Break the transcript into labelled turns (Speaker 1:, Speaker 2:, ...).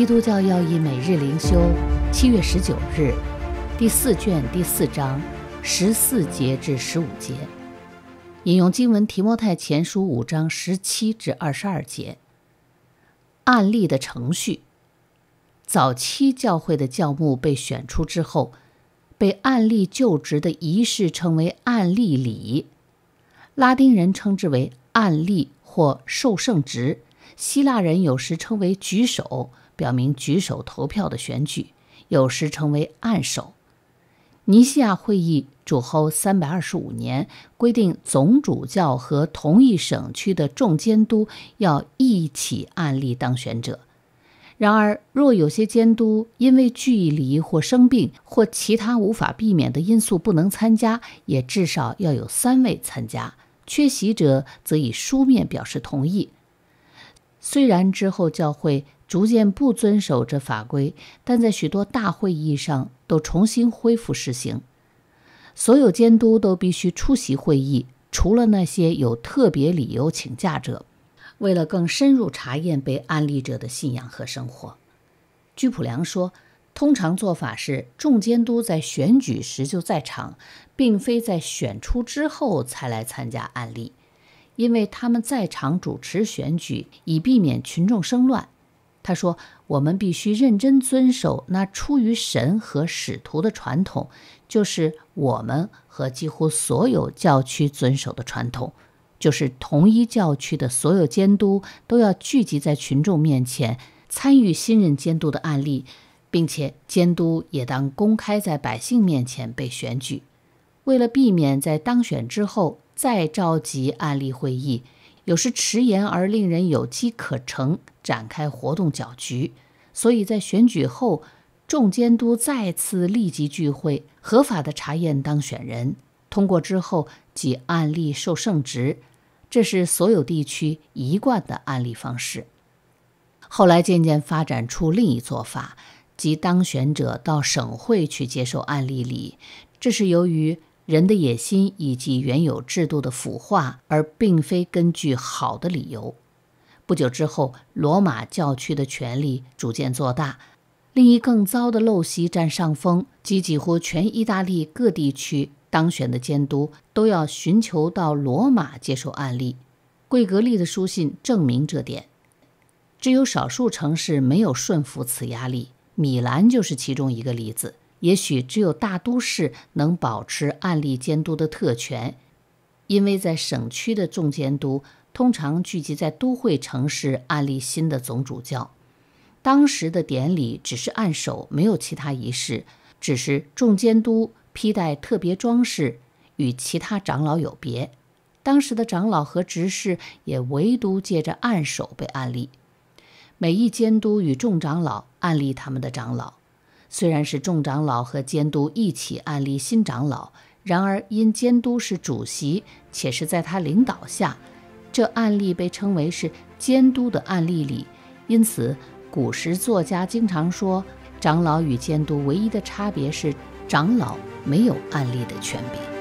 Speaker 1: 基督教要义每日灵修，七月十九日，第四卷第四章十四节至十五节，引用经文提摩太前书五章十七至二十二节。案例的程序，早期教会的教牧被选出之后，被案例就职的仪式称为案例礼，拉丁人称之为案例或受圣职，希腊人有时称为举手。表明举手投票的选举，有时称为暗手。尼西亚会议主后三百二十五年规定，总主教和同一省区的众监督要一起案例当选者。然而，若有些监督因为距离或生病或其他无法避免的因素不能参加，也至少要有三位参加。缺席者则以书面表示同意。虽然之后教会。逐渐不遵守这法规，但在许多大会议上都重新恢复实行。所有监督都必须出席会议，除了那些有特别理由请假者。为了更深入查验被案例者的信仰和生活，居普良说：“通常做法是众监督在选举时就在场，并非在选出之后才来参加案例，因为他们在场主持选举，以避免群众生乱。”他说：“我们必须认真遵守那出于神和使徒的传统，就是我们和几乎所有教区遵守的传统，就是同一教区的所有监督都要聚集在群众面前，参与新任监督的案例，并且监督也当公开在百姓面前被选举。为了避免在当选之后再召集案例会议。”有时迟延而令人有机可乘，展开活动搅局。所以在选举后，众监督再次立即聚会，合法的查验当选人通过之后，即案例受圣职。这是所有地区一贯的案例方式。后来渐渐发展出另一做法，即当选者到省会去接受案例礼。这是由于。人的野心以及原有制度的腐化，而并非根据好的理由。不久之后，罗马教区的权力逐渐做大，另一更糟的陋习占上风，即几乎全意大利各地区当选的监督都要寻求到罗马接受案例。贵格利的书信证明这点。只有少数城市没有顺服此压力，米兰就是其中一个例子。也许只有大都市能保持案例监督的特权，因为在省区的众监督通常聚集在都会城市。案例新的总主教，当时的典礼只是按手，没有其他仪式，只是众监督披戴特别装饰，与其他长老有别。当时的长老和执事也唯独借着按手被案例，每一监督与众长老案例他们的长老。虽然是众长老和监督一起案例新长老，然而因监督是主席，且是在他领导下，这案例被称为是监督的案例里。因此，古时作家经常说，长老与监督唯一的差别是长老没有案例的权柄。